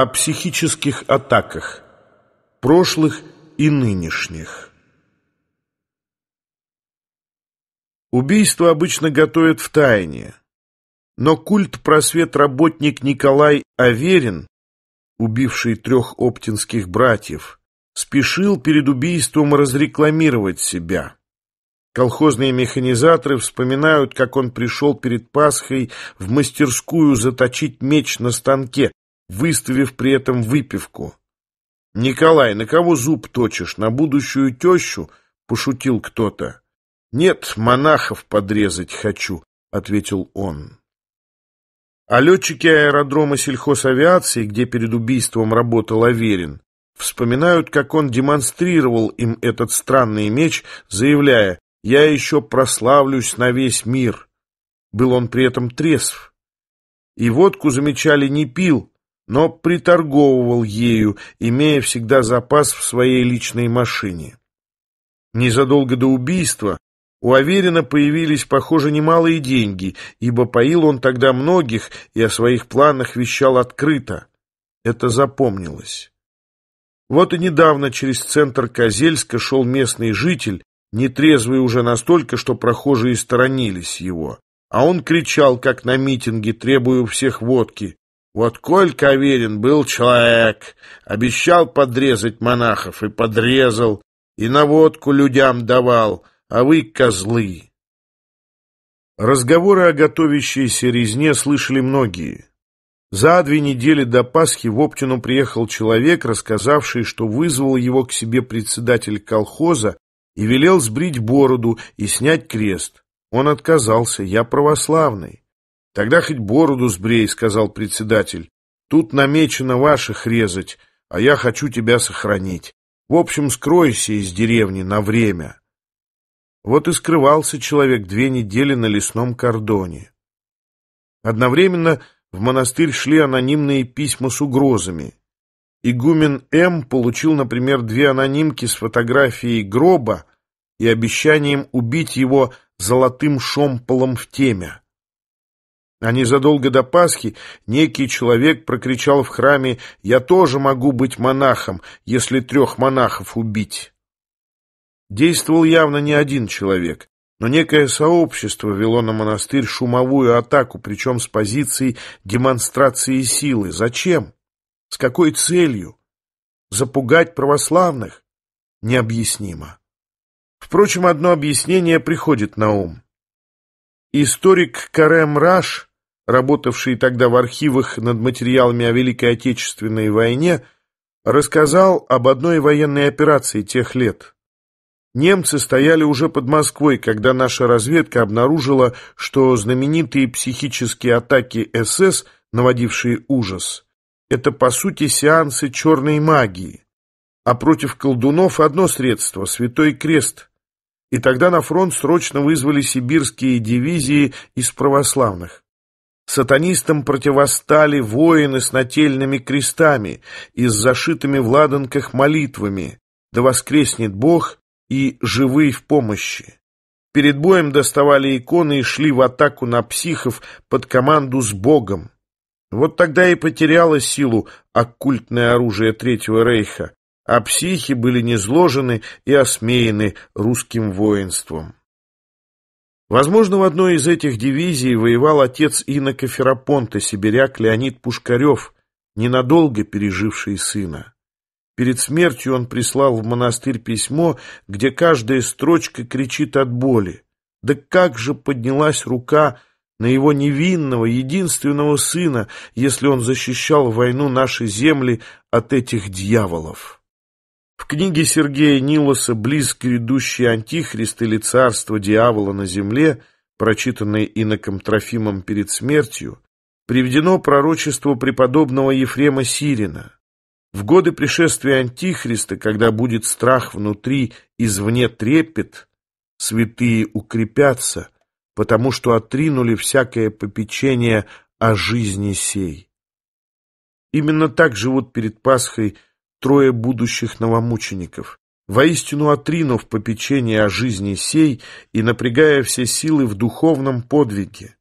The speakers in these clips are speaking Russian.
о психических атаках, прошлых и нынешних. Убийство обычно готовят в тайне, но культ-просвет работник Николай Аверин, убивший трех оптинских братьев, спешил перед убийством разрекламировать себя. Колхозные механизаторы вспоминают, как он пришел перед Пасхой в мастерскую заточить меч на станке, выставив при этом выпивку. «Николай, на кого зуб точишь? На будущую тещу?» — пошутил кто-то. «Нет, монахов подрезать хочу», — ответил он. А летчики аэродрома сельхозавиации, где перед убийством работал Аверин, вспоминают, как он демонстрировал им этот странный меч, заявляя «Я еще прославлюсь на весь мир». Был он при этом трезв. И водку, замечали, не пил, но приторговывал ею, имея всегда запас в своей личной машине. Незадолго до убийства у Аверина появились, похоже, немалые деньги, ибо поил он тогда многих и о своих планах вещал открыто. Это запомнилось. Вот и недавно через центр Козельска шел местный житель, нетрезвый уже настолько, что прохожие сторонились его. А он кричал, как на митинге, требуя у всех водки. Вот Колька Аверин был человек, обещал подрезать монахов и подрезал, и на водку людям давал, а вы козлы. Разговоры о готовящейся резне слышали многие. За две недели до Пасхи в Оптину приехал человек, рассказавший, что вызвал его к себе председатель колхоза и велел сбрить бороду и снять крест. Он отказался, я православный. Тогда хоть бороду сбрей, — сказал председатель. Тут намечено ваших резать, а я хочу тебя сохранить. В общем, скройся из деревни на время. Вот и скрывался человек две недели на лесном кордоне. Одновременно в монастырь шли анонимные письма с угрозами. Игумен М. получил, например, две анонимки с фотографией гроба и обещанием убить его золотым шомполом в теме. А незадолго до Пасхи некий человек прокричал в храме «Я тоже могу быть монахом, если трех монахов убить». Действовал явно не один человек, но некое сообщество вело на монастырь шумовую атаку, причем с позицией демонстрации силы. Зачем? С какой целью? Запугать православных? Необъяснимо. Впрочем, одно объяснение приходит на ум. Историк Карем Раш работавший тогда в архивах над материалами о Великой Отечественной войне, рассказал об одной военной операции тех лет. Немцы стояли уже под Москвой, когда наша разведка обнаружила, что знаменитые психические атаки СС, наводившие ужас, это по сути сеансы черной магии. А против колдунов одно средство – Святой Крест. И тогда на фронт срочно вызвали сибирские дивизии из православных. Сатанистам противостали воины с нательными крестами и с зашитыми в ладанках молитвами «Да воскреснет Бог» и «Живые в помощи». Перед боем доставали иконы и шли в атаку на психов под команду с Богом. Вот тогда и потеряло силу оккультное оружие Третьего Рейха, а психи были низложены и осмеяны русским воинством. Возможно, в одной из этих дивизий воевал отец инока Ферапонта, сибиряк Леонид Пушкарев, ненадолго переживший сына. Перед смертью он прислал в монастырь письмо, где каждая строчка кричит от боли. Да как же поднялась рука на его невинного, единственного сына, если он защищал войну нашей земли от этих дьяволов? В книге Сергея Нилоса «Близко грядущий антихрист» или «Царство дьявола на земле», прочитанной иноком Трофимом перед смертью, приведено пророчество преподобного Ефрема Сирина. В годы пришествия Антихриста, когда будет страх внутри, извне трепет, святые укрепятся, потому что отринули всякое попечение о жизни сей. Именно так живут перед Пасхой трое будущих новомучеников, воистину отринув попечение о жизни сей и напрягая все силы в духовном подвиге.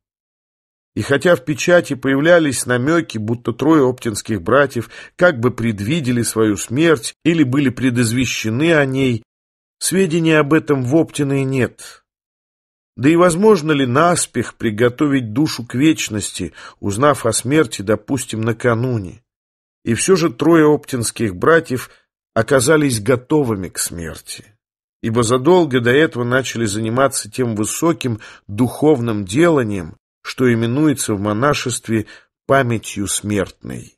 И хотя в печати появлялись намеки, будто трое оптинских братьев как бы предвидели свою смерть или были предизвещены о ней, сведений об этом в Оптиной нет. Да и возможно ли наспех приготовить душу к вечности, узнав о смерти, допустим, накануне? И все же трое оптинских братьев оказались готовыми к смерти, ибо задолго до этого начали заниматься тем высоким духовным деланием, что именуется в монашестве памятью смертной.